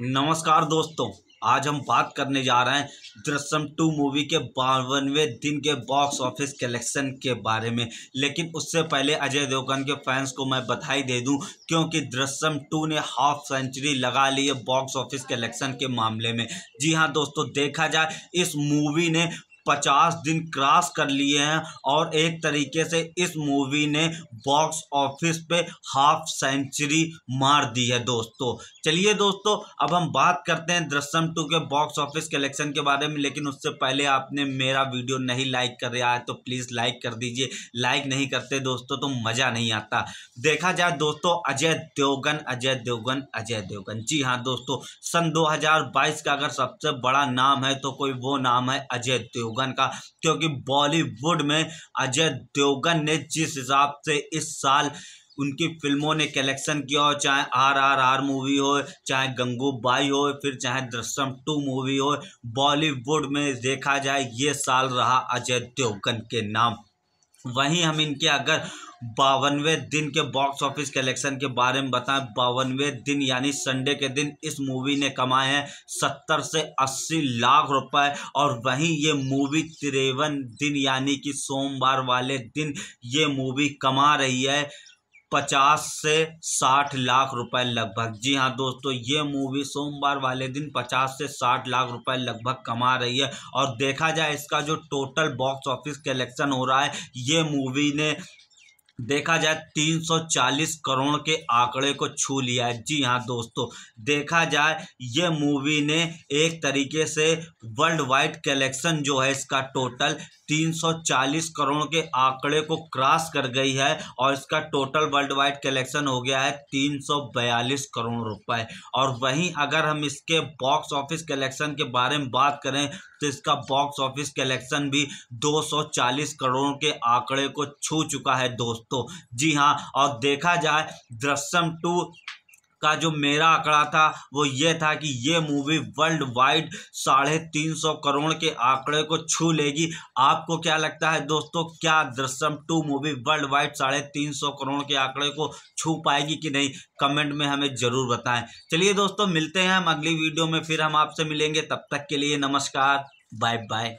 नमस्कार दोस्तों आज हम बात करने जा रहे हैं दृश्यम टू मूवी के बावनवे दिन के बॉक्स ऑफिस कलेक्शन के बारे में लेकिन उससे पहले अजय देवगन के फैंस को मैं बधाई दे दूं क्योंकि दृश्यम टू ने हाफ सेंचुरी लगा ली है बॉक्स ऑफिस कलेक्शन के मामले में जी हाँ दोस्तों देखा जाए इस मूवी ने पचास दिन क्रॉस कर लिए हैं और एक तरीके से इस मूवी ने बॉक्स ऑफिस पे हाफ सेंचुरी मार दी है दोस्तों चलिए दोस्तों अब हम बात करते हैं दृश्यम टू के बॉक्स ऑफिस कलेक्शन के बारे में लेकिन उससे पहले आपने मेरा वीडियो नहीं लाइक कर रहा है तो प्लीज़ लाइक कर दीजिए लाइक नहीं करते दोस्तों तो मज़ा नहीं आता देखा जाए दोस्तों अजय देवगन अजय देवगन अजय देवगन जी हाँ दोस्तों सन दो का अगर सबसे बड़ा नाम है तो कोई वो नाम है अजय देवगन देवगन का क्योंकि बॉलीवुड में अजय देवगन ने जिस हिसाब से इस साल उनकी फिल्मों ने कलेक्शन किया हो चाहे आर आर आर मूवी हो चाहे गंगूबाई हो फिर चाहे दृश्यम टू मूवी हो बॉलीवुड में देखा जाए ये साल रहा अजय देवगन के नाम वहीं हम इनके अगर बावनवे दिन के बॉक्स ऑफिस कलेक्शन के बारे में बताएं बावनवे दिन यानी संडे के दिन इस मूवी ने कमाए हैं सत्तर से अस्सी लाख रुपए और वहीं ये मूवी तिरवन दिन यानी कि सोमवार वाले दिन ये मूवी कमा रही है पचास से साठ लाख रुपए लगभग जी हाँ दोस्तों ये मूवी सोमवार वाले दिन पचास से साठ लाख रुपए लगभग कमा रही है और देखा जाए इसका जो टोटल बॉक्स ऑफिस कलेक्शन हो रहा है ये मूवी ने देखा जाए 340 करोड़ के आंकड़े को छू लिया है जी हाँ दोस्तों देखा जाए ये मूवी ने एक तरीके से वर्ल्ड वाइड कलेक्शन जो है इसका टोटल 340 करोड़ के आंकड़े को क्रॉस कर गई है और इसका टोटल वर्ल्ड वाइड कलेक्शन हो गया है 342 करोड़ रुपए और वहीं अगर हम इसके बॉक्स ऑफिस कलेक्शन के बारे में बात करें तो इसका बॉक्स ऑफिस कलेक्शन भी दो करोड़ के आंकड़े को छू चुका है दोस्तों दोस्तों जी हाँ और देखा जाए दृश्यम टू का जो मेरा आंकड़ा था वो ये था कि ये मूवी वर्ल्ड वाइड साढ़े तीन सौ करोड़ के आंकड़े को छू लेगी आपको क्या लगता है दोस्तों क्या Drishyam two movie worldwide साढ़े तीन सौ करोड़ के आंकड़े को छू पाएगी कि नहीं कमेंट में हमें ज़रूर बताएं चलिए दोस्तों मिलते हैं हम अगली वीडियो में फिर हम आपसे मिलेंगे तब तक के लिए नमस्कार बाय बाय